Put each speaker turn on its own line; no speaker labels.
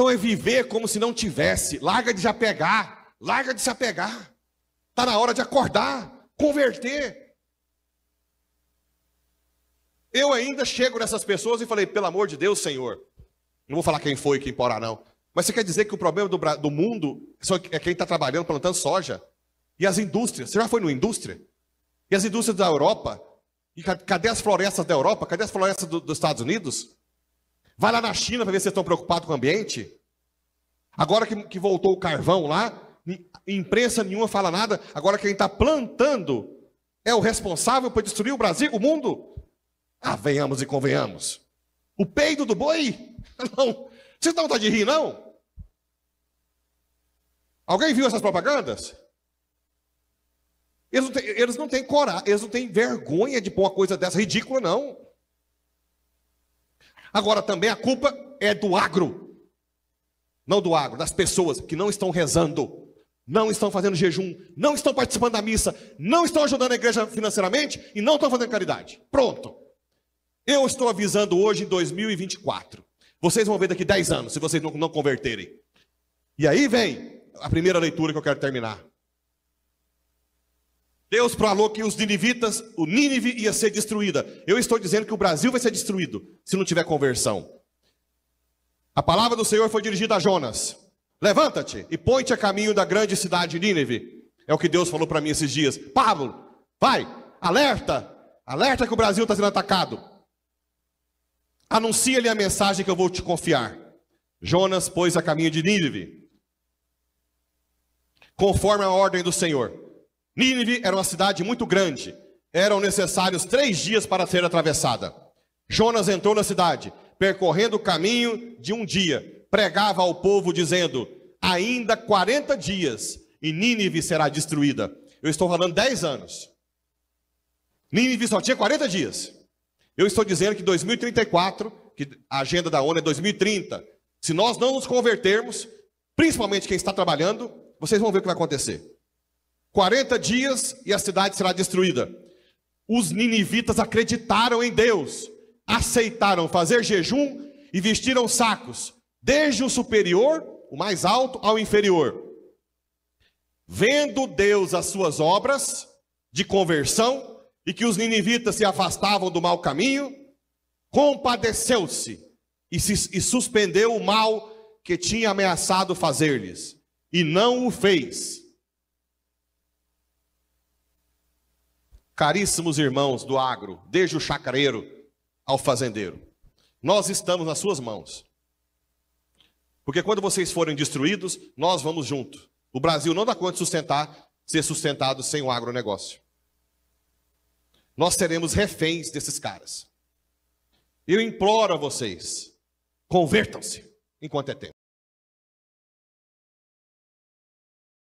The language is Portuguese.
Então é viver como se não tivesse. Larga de se apegar. Larga de se apegar. Está na hora de acordar, converter. Eu ainda chego nessas pessoas e falei, pelo amor de Deus, Senhor. Não vou falar quem foi e quem porá, não. Mas você quer dizer que o problema do, do mundo é quem está trabalhando, plantando soja? E as indústrias? Você já foi numa indústria? E as indústrias da Europa? E cadê as florestas da Europa? Cadê as florestas do, dos Estados Unidos? Vai lá na China para ver se vocês estão preocupados com o ambiente. Agora que, que voltou o carvão lá, imprensa nenhuma fala nada. Agora quem está plantando é o responsável por destruir o Brasil, o mundo. Ah, venhamos e convenhamos. O peido do boi? Não. Vocês não estão de rir, não? Alguém viu essas propagandas? Eles não têm, eles não têm coragem, eles não têm vergonha de pôr uma coisa dessa ridícula, não. Agora também a culpa é do agro, não do agro, das pessoas que não estão rezando, não estão fazendo jejum, não estão participando da missa, não estão ajudando a igreja financeiramente e não estão fazendo caridade. Pronto. Eu estou avisando hoje em 2024. Vocês vão ver daqui 10 anos, se vocês não, não converterem. E aí vem a primeira leitura que eu quero terminar. Deus falou que os ninivitas, o Nínive ia ser destruída. Eu estou dizendo que o Brasil vai ser destruído se não tiver conversão. A palavra do Senhor foi dirigida a Jonas. Levanta-te e põe-te a caminho da grande cidade de Nínive. É o que Deus falou para mim esses dias. Pablo, vai, alerta, alerta que o Brasil está sendo atacado. Anuncia-lhe a mensagem que eu vou te confiar. Jonas pôs a caminho de Nínive, conforme a ordem do Senhor. Nínive era uma cidade muito grande. Eram necessários três dias para ser atravessada. Jonas entrou na cidade, percorrendo o caminho de um dia. Pregava ao povo, dizendo: Ainda 40 dias e Nínive será destruída. Eu estou falando 10 anos. Nínive só tinha 40 dias. Eu estou dizendo que 2034, que a agenda da ONU é 2030, se nós não nos convertermos, principalmente quem está trabalhando, vocês vão ver o que vai acontecer. 40 dias e a cidade será destruída. Os ninivitas acreditaram em Deus, aceitaram fazer jejum e vestiram sacos, desde o superior, o mais alto, ao inferior. Vendo Deus as suas obras de conversão e que os ninivitas se afastavam do mau caminho, compadeceu-se e, e, suspendeu o mal que tinha ameaçado fazer-lhes, e não o fez Caríssimos irmãos do agro, desde o chacareiro ao fazendeiro, nós estamos nas suas mãos. Porque quando vocês forem destruídos, nós vamos junto. O Brasil não dá conta de sustentar, ser sustentado sem o agronegócio. Nós seremos reféns desses caras. Eu imploro a vocês, convertam-se enquanto é tempo.